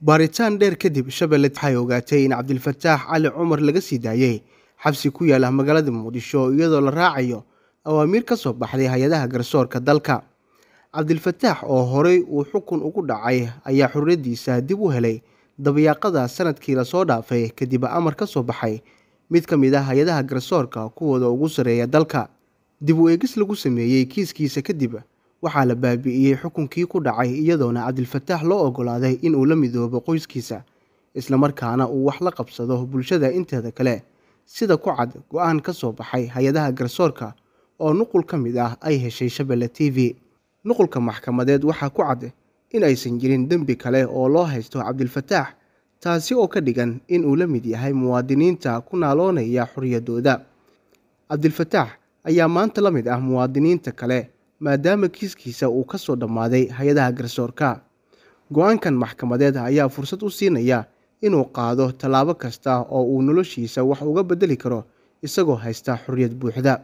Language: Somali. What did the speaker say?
baaritaan dheer kadib shabeelle waxay ogaatay in cabdilfataax cali cumar laga sii daayey xabsi ku yaala ah magaalada muqdisho iyadoo la raacayo awaamiir ka soo baxday hay-adaha garsoorka dalka cabdilfataax oo horey uu xukun ugu dhacay ayaa xurriyaddiisa dib u helay dabayaaqada sanadkii lasoo dhaafay kadib amar ka soo baxay mid ka mid ah hay-adaha garsoorka kuwooda ugu sarreeya dalka dib u eegis lagu sameeyey kiiskiisa kadib waxaa la baabi'iyey xukunkii ku dhacay iyadoona cabdilfataax loo oggolaaday inuu la midoobo qoyskiisa islamarkaana uu wax la qabsado bulshada inteeda kale sida ku cad go-aan ka soo baxay hay-adaha garsoorka oo nuqul ka mid ah ay heshay shabelle t v nuqulka maxkamadeed waxaa ku cad in aysan jirin dembi kale oo loo haysto cabdilfataax taasi oo ka dhigan in uu la mid yahay muwaadiniinta ku naaloonaya xorriyaddooda cabdilfataax ayaa maanta la mid ah muwaadiniinta kale maadaama kiiskiisa uu ka soo dhammaaday hay-adaha garsoorka go-aankan maxkamadeed ayaa fursad u siinaya inuu qaado tallaabo kasta oo uu noloshiisa wax uga beddeli karo isagoo haysta xorriyad buuxda